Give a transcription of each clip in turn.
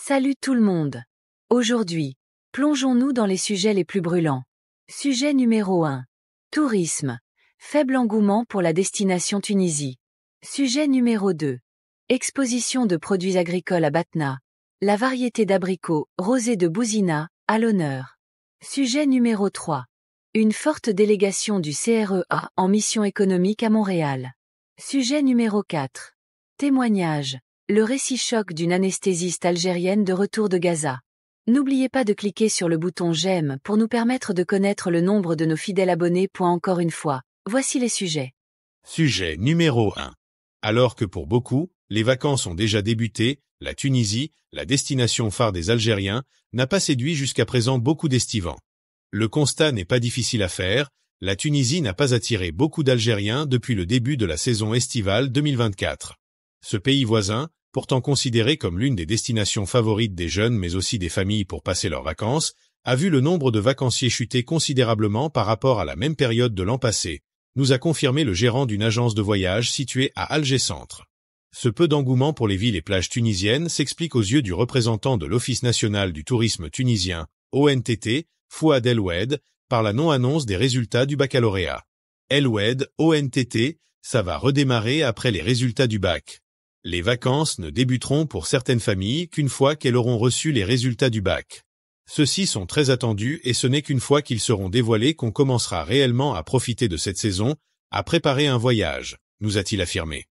Salut tout le monde. Aujourd'hui, plongeons-nous dans les sujets les plus brûlants. Sujet numéro 1. Tourisme. Faible engouement pour la destination Tunisie. Sujet numéro 2. Exposition de produits agricoles à Batna. La variété d'abricots, rosée de Bouzina, à l'honneur. Sujet numéro 3. Une forte délégation du CREA en mission économique à Montréal. Sujet numéro 4. Témoignages. Le récit choc d'une anesthésiste algérienne de retour de Gaza. N'oubliez pas de cliquer sur le bouton j'aime pour nous permettre de connaître le nombre de nos fidèles abonnés. encore une fois, voici les sujets. Sujet numéro 1. Alors que pour beaucoup, les vacances ont déjà débuté, la Tunisie, la destination phare des Algériens, n'a pas séduit jusqu'à présent beaucoup d'estivants. Le constat n'est pas difficile à faire, la Tunisie n'a pas attiré beaucoup d'Algériens depuis le début de la saison estivale 2024. Ce pays voisin, pourtant considéré comme l'une des destinations favorites des jeunes mais aussi des familles pour passer leurs vacances, a vu le nombre de vacanciers chuter considérablement par rapport à la même période de l'an passé, nous a confirmé le gérant d'une agence de voyage située à Alger Centre. Ce peu d'engouement pour les villes et plages tunisiennes s'explique aux yeux du représentant de l'Office national du tourisme tunisien, ONTT, Fouad El par la non-annonce des résultats du baccalauréat. El Oued, ONTT, ça va redémarrer après les résultats du bac. Les vacances ne débuteront pour certaines familles qu'une fois qu'elles auront reçu les résultats du bac. Ceux-ci sont très attendus et ce n'est qu'une fois qu'ils seront dévoilés qu'on commencera réellement à profiter de cette saison, à préparer un voyage, nous a-t-il affirmé.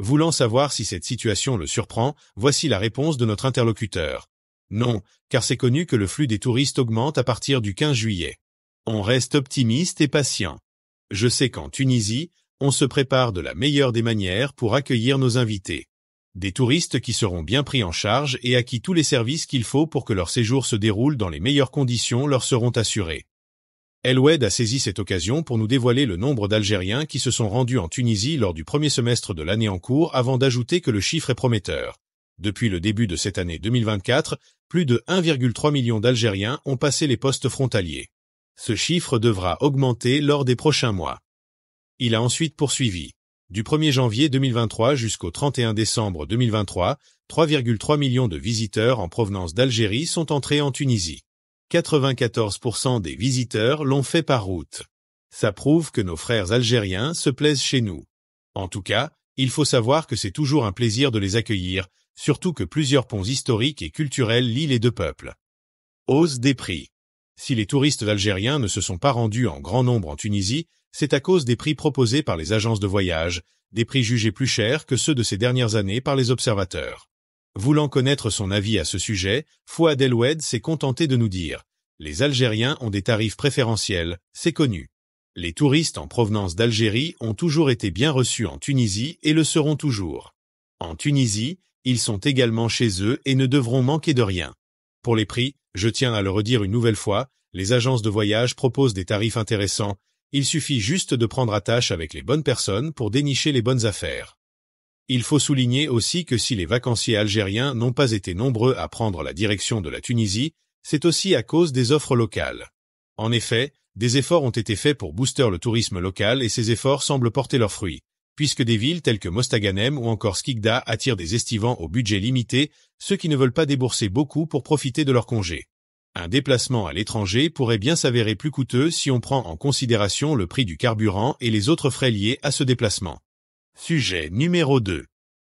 Voulant savoir si cette situation le surprend, voici la réponse de notre interlocuteur. Non, car c'est connu que le flux des touristes augmente à partir du 15 juillet. On reste optimiste et patient. Je sais qu'en Tunisie, on se prépare de la meilleure des manières pour accueillir nos invités des touristes qui seront bien pris en charge et à qui tous les services qu'il faut pour que leur séjour se déroule dans les meilleures conditions leur seront assurés. Elwed a saisi cette occasion pour nous dévoiler le nombre d'Algériens qui se sont rendus en Tunisie lors du premier semestre de l'année en cours avant d'ajouter que le chiffre est prometteur. Depuis le début de cette année 2024, plus de 1,3 million d'Algériens ont passé les postes frontaliers. Ce chiffre devra augmenter lors des prochains mois. Il a ensuite poursuivi. Du 1er janvier 2023 jusqu'au 31 décembre 2023, 3,3 millions de visiteurs en provenance d'Algérie sont entrés en Tunisie. 94% des visiteurs l'ont fait par route. Ça prouve que nos frères algériens se plaisent chez nous. En tout cas, il faut savoir que c'est toujours un plaisir de les accueillir, surtout que plusieurs ponts historiques et culturels lient les deux peuples. Hausse des prix. Si les touristes algériens ne se sont pas rendus en grand nombre en Tunisie, c'est à cause des prix proposés par les agences de voyage, des prix jugés plus chers que ceux de ces dernières années par les observateurs. Voulant connaître son avis à ce sujet, Fouad Eloued s'est contenté de nous dire « Les Algériens ont des tarifs préférentiels, c'est connu. Les touristes en provenance d'Algérie ont toujours été bien reçus en Tunisie et le seront toujours. En Tunisie, ils sont également chez eux et ne devront manquer de rien. Pour les prix, je tiens à le redire une nouvelle fois, les agences de voyage proposent des tarifs intéressants, il suffit juste de prendre attache avec les bonnes personnes pour dénicher les bonnes affaires. Il faut souligner aussi que si les vacanciers algériens n'ont pas été nombreux à prendre la direction de la Tunisie, c'est aussi à cause des offres locales. En effet, des efforts ont été faits pour booster le tourisme local et ces efforts semblent porter leurs fruits, puisque des villes telles que Mostaganem ou encore Skikda attirent des estivants au budget limité, ceux qui ne veulent pas débourser beaucoup pour profiter de leur congés. Un déplacement à l'étranger pourrait bien s'avérer plus coûteux si on prend en considération le prix du carburant et les autres frais liés à ce déplacement. Sujet numéro 2.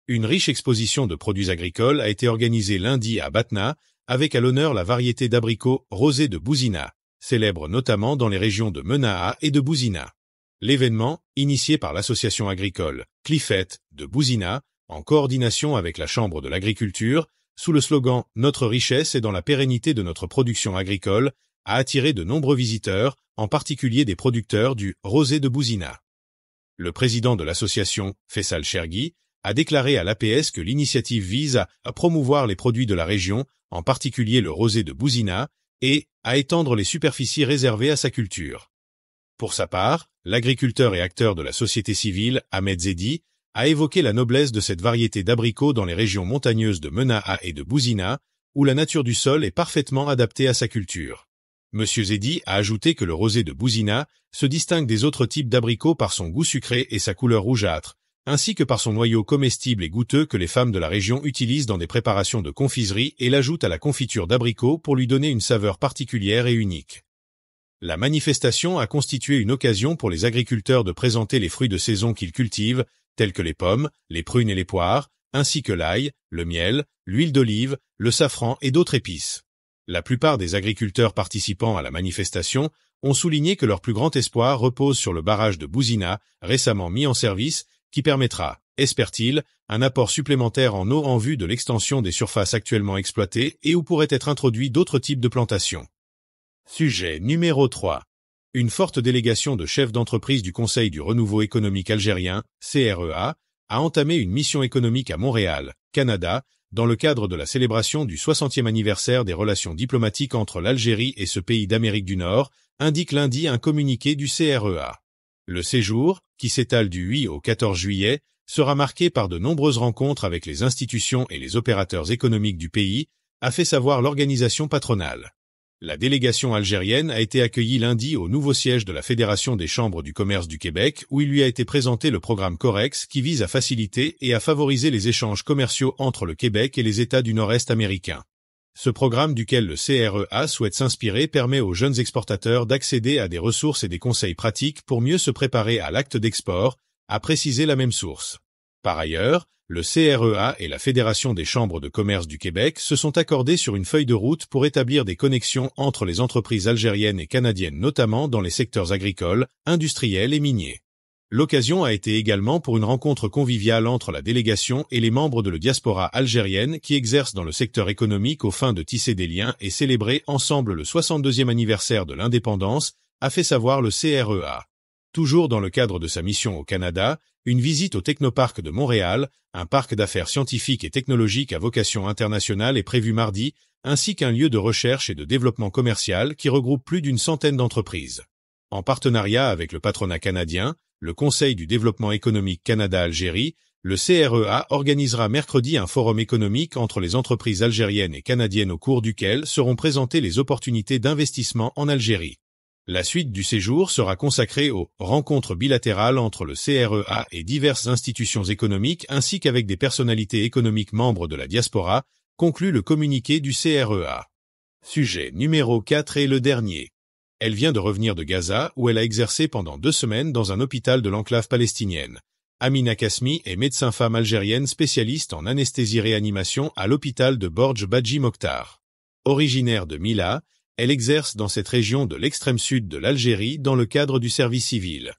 Une riche exposition de produits agricoles a été organisée lundi à Batna, avec à l'honneur la variété d'abricots rosés de Bouzina, célèbre notamment dans les régions de Menaa et de Bouzina. L'événement, initié par l'association agricole Cliffet de Bouzina, en coordination avec la Chambre de l'agriculture, sous le slogan « Notre richesse est dans la pérennité de notre production agricole » a attiré de nombreux visiteurs, en particulier des producteurs du « rosé de Bouzina ». Le président de l'association, Fessal Chergui, a déclaré à l'APS que l'initiative vise à, promouvoir les produits de la région, en particulier le rosé de Bouzina, et à étendre les superficies réservées à sa culture. Pour sa part, l'agriculteur et acteur de la société civile, Ahmed Zedi, a évoqué la noblesse de cette variété d'abricots dans les régions montagneuses de Menaha et de Bouzina, où la nature du sol est parfaitement adaptée à sa culture. Monsieur Zedi a ajouté que le rosé de Bouzina se distingue des autres types d'abricots par son goût sucré et sa couleur rougeâtre, ainsi que par son noyau comestible et goûteux que les femmes de la région utilisent dans des préparations de confiserie et l'ajoutent à la confiture d'abricots pour lui donner une saveur particulière et unique. La manifestation a constitué une occasion pour les agriculteurs de présenter les fruits de saison qu'ils cultivent, tels que les pommes, les prunes et les poires, ainsi que l'ail, le miel, l'huile d'olive, le safran et d'autres épices. La plupart des agriculteurs participants à la manifestation ont souligné que leur plus grand espoir repose sur le barrage de Bouzina, récemment mis en service, qui permettra, espère-t-il, un apport supplémentaire en eau en vue de l'extension des surfaces actuellement exploitées et où pourraient être introduits d'autres types de plantations. Sujet numéro 3. Une forte délégation de chefs d'entreprise du Conseil du Renouveau économique algérien, CREA, a entamé une mission économique à Montréal, Canada, dans le cadre de la célébration du 60e anniversaire des relations diplomatiques entre l'Algérie et ce pays d'Amérique du Nord, indique lundi un communiqué du CREA. Le séjour, qui s'étale du 8 au 14 juillet, sera marqué par de nombreuses rencontres avec les institutions et les opérateurs économiques du pays, a fait savoir l'organisation patronale. La délégation algérienne a été accueillie lundi au nouveau siège de la Fédération des chambres du commerce du Québec où il lui a été présenté le programme COREX qui vise à faciliter et à favoriser les échanges commerciaux entre le Québec et les États du Nord-Est américain. Ce programme duquel le CREA souhaite s'inspirer permet aux jeunes exportateurs d'accéder à des ressources et des conseils pratiques pour mieux se préparer à l'acte d'export, a précisé la même source. Par ailleurs, le CREA et la Fédération des chambres de commerce du Québec se sont accordés sur une feuille de route pour établir des connexions entre les entreprises algériennes et canadiennes notamment dans les secteurs agricoles, industriels et miniers. L'occasion a été également pour une rencontre conviviale entre la délégation et les membres de la diaspora algérienne qui exercent dans le secteur économique aux fins de tisser des liens et célébrer ensemble le 62e anniversaire de l'indépendance, a fait savoir le CREA. Toujours dans le cadre de sa mission au Canada, une visite au Technoparc de Montréal, un parc d'affaires scientifiques et technologiques à vocation internationale est prévu mardi, ainsi qu'un lieu de recherche et de développement commercial qui regroupe plus d'une centaine d'entreprises. En partenariat avec le patronat canadien, le Conseil du développement économique Canada-Algérie, le CREA organisera mercredi un forum économique entre les entreprises algériennes et canadiennes au cours duquel seront présentées les opportunités d'investissement en Algérie. La suite du séjour sera consacrée aux rencontres bilatérales entre le CREA et diverses institutions économiques ainsi qu'avec des personnalités économiques membres de la diaspora, conclut le communiqué du CREA. Sujet numéro 4 et le dernier. Elle vient de revenir de Gaza où elle a exercé pendant deux semaines dans un hôpital de l'enclave palestinienne. Amina Kasmi est médecin femme algérienne spécialiste en anesthésie-réanimation à l'hôpital de Borj Badji Mokhtar. Originaire de Mila, elle exerce dans cette région de l'extrême sud de l'Algérie dans le cadre du service civil.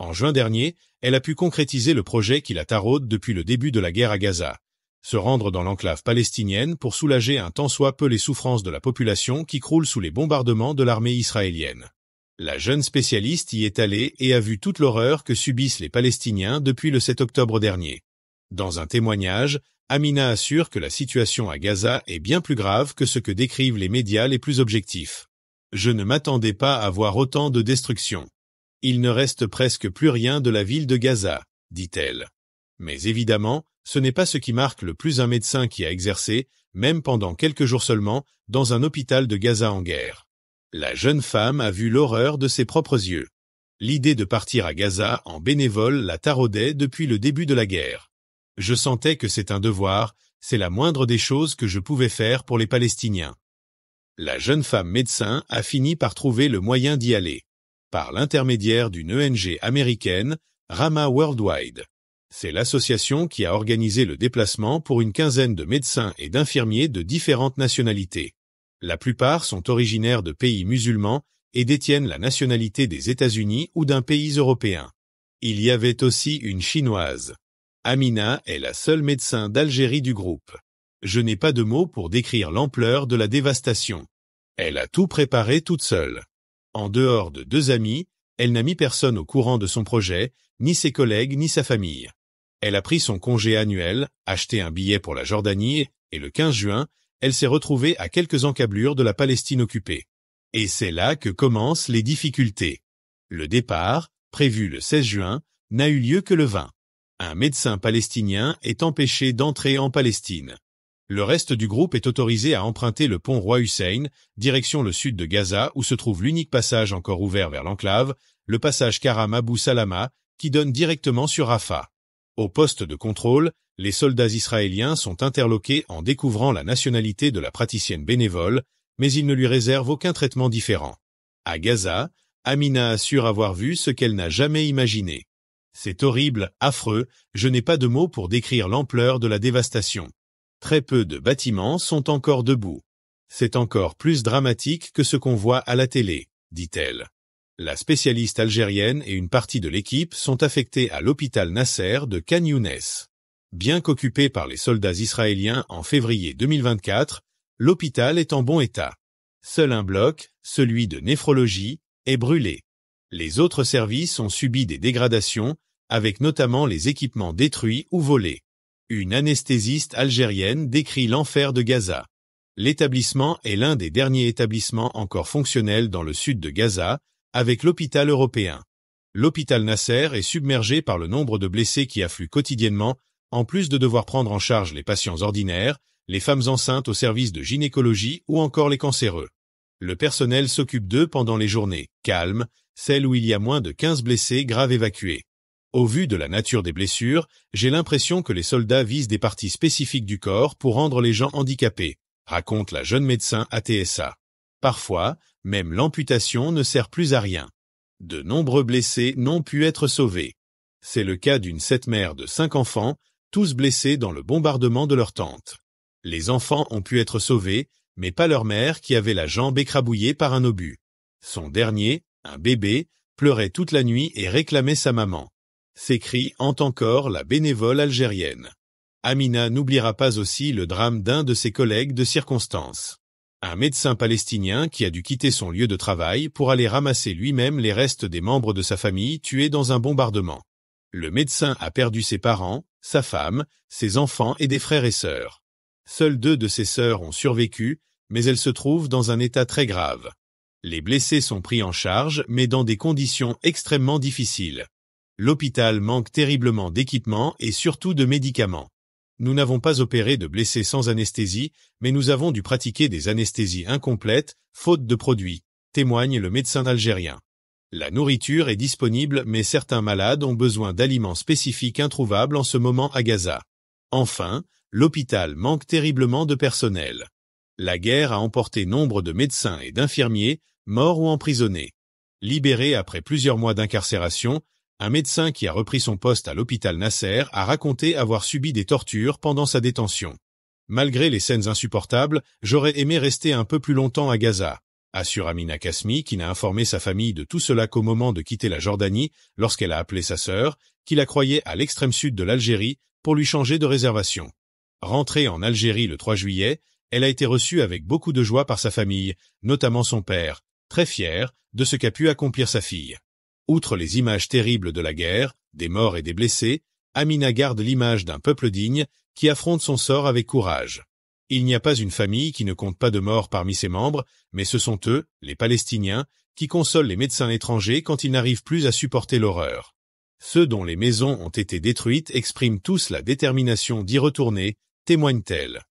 En juin dernier, elle a pu concrétiser le projet qui la taraude depuis le début de la guerre à Gaza, se rendre dans l'enclave palestinienne pour soulager un tant soit peu les souffrances de la population qui croule sous les bombardements de l'armée israélienne. La jeune spécialiste y est allée et a vu toute l'horreur que subissent les Palestiniens depuis le 7 octobre dernier. Dans un témoignage, Amina assure que la situation à Gaza est bien plus grave que ce que décrivent les médias les plus objectifs. Je ne m'attendais pas à voir autant de destruction. Il ne reste presque plus rien de la ville de Gaza, dit-elle. Mais évidemment, ce n'est pas ce qui marque le plus un médecin qui a exercé, même pendant quelques jours seulement, dans un hôpital de Gaza en guerre. La jeune femme a vu l'horreur de ses propres yeux. L'idée de partir à Gaza en bénévole la taraudait depuis le début de la guerre. Je sentais que c'est un devoir, c'est la moindre des choses que je pouvais faire pour les Palestiniens. La jeune femme médecin a fini par trouver le moyen d'y aller, par l'intermédiaire d'une ENG américaine, Rama Worldwide. C'est l'association qui a organisé le déplacement pour une quinzaine de médecins et d'infirmiers de différentes nationalités. La plupart sont originaires de pays musulmans et détiennent la nationalité des États-Unis ou d'un pays européen. Il y avait aussi une chinoise. Amina est la seule médecin d'Algérie du groupe. Je n'ai pas de mots pour décrire l'ampleur de la dévastation. Elle a tout préparé toute seule. En dehors de deux amis, elle n'a mis personne au courant de son projet, ni ses collègues ni sa famille. Elle a pris son congé annuel, acheté un billet pour la Jordanie, et le 15 juin, elle s'est retrouvée à quelques encablures de la Palestine occupée. Et c'est là que commencent les difficultés. Le départ, prévu le 16 juin, n'a eu lieu que le 20 un médecin palestinien est empêché d'entrer en Palestine. Le reste du groupe est autorisé à emprunter le pont Roi Hussein, direction le sud de Gaza où se trouve l'unique passage encore ouvert vers l'enclave, le passage Karam Abu Salama, qui donne directement sur Rafah. Au poste de contrôle, les soldats israéliens sont interloqués en découvrant la nationalité de la praticienne bénévole, mais ils ne lui réservent aucun traitement différent. À Gaza, Amina assure avoir vu ce qu'elle n'a jamais imaginé. C'est horrible, affreux, je n'ai pas de mots pour décrire l'ampleur de la dévastation. Très peu de bâtiments sont encore debout. C'est encore plus dramatique que ce qu'on voit à la télé, dit-elle. La spécialiste algérienne et une partie de l'équipe sont affectées à l'hôpital Nasser de Kanyounes. Bien qu'occupé par les soldats israéliens en février 2024, l'hôpital est en bon état. Seul un bloc, celui de néphrologie, est brûlé. Les autres services ont subi des dégradations, avec notamment les équipements détruits ou volés. Une anesthésiste algérienne décrit l'enfer de Gaza. L'établissement est l'un des derniers établissements encore fonctionnels dans le sud de Gaza, avec l'hôpital européen. L'hôpital Nasser est submergé par le nombre de blessés qui affluent quotidiennement, en plus de devoir prendre en charge les patients ordinaires, les femmes enceintes au service de gynécologie ou encore les cancéreux. Le personnel s'occupe d'eux pendant les journées, calmes, celle où il y a moins de 15 blessés graves évacués. Au vu de la nature des blessures, j'ai l'impression que les soldats visent des parties spécifiques du corps pour rendre les gens handicapés, raconte la jeune médecin ATSA. Parfois, même l'amputation ne sert plus à rien. De nombreux blessés n'ont pu être sauvés. C'est le cas d'une sept mère de cinq enfants, tous blessés dans le bombardement de leur tente. Les enfants ont pu être sauvés, mais pas leur mère qui avait la jambe écrabouillée par un obus. Son dernier, un bébé, pleurait toute la nuit et réclamait sa maman. S'écrit cris hante encore la bénévole algérienne. Amina n'oubliera pas aussi le drame d'un de ses collègues de circonstance. Un médecin palestinien qui a dû quitter son lieu de travail pour aller ramasser lui-même les restes des membres de sa famille tués dans un bombardement. Le médecin a perdu ses parents, sa femme, ses enfants et des frères et sœurs. Seules deux de ses sœurs ont survécu, mais elles se trouvent dans un état très grave. Les blessés sont pris en charge, mais dans des conditions extrêmement difficiles. L'hôpital manque terriblement d'équipements et surtout de médicaments. Nous n'avons pas opéré de blessés sans anesthésie, mais nous avons dû pratiquer des anesthésies incomplètes, faute de produits, témoigne le médecin algérien. La nourriture est disponible, mais certains malades ont besoin d'aliments spécifiques introuvables en ce moment à Gaza. Enfin, l'hôpital manque terriblement de personnel. La guerre a emporté nombre de médecins et d'infirmiers, mort ou emprisonné. Libéré après plusieurs mois d'incarcération, un médecin qui a repris son poste à l'hôpital Nasser a raconté avoir subi des tortures pendant sa détention. Malgré les scènes insupportables, j'aurais aimé rester un peu plus longtemps à Gaza, assure Amina Kasmi qui n'a informé sa famille de tout cela qu'au moment de quitter la Jordanie, lorsqu'elle a appelé sa sœur, qui la croyait à l'extrême sud de l'Algérie, pour lui changer de réservation. Rentrée en Algérie le 3 juillet, elle a été reçue avec beaucoup de joie par sa famille, notamment son père, très fière de ce qu'a pu accomplir sa fille. Outre les images terribles de la guerre, des morts et des blessés, Amina garde l'image d'un peuple digne qui affronte son sort avec courage. Il n'y a pas une famille qui ne compte pas de morts parmi ses membres, mais ce sont eux, les Palestiniens, qui consolent les médecins étrangers quand ils n'arrivent plus à supporter l'horreur. Ceux dont les maisons ont été détruites expriment tous la détermination d'y retourner, témoignent t elle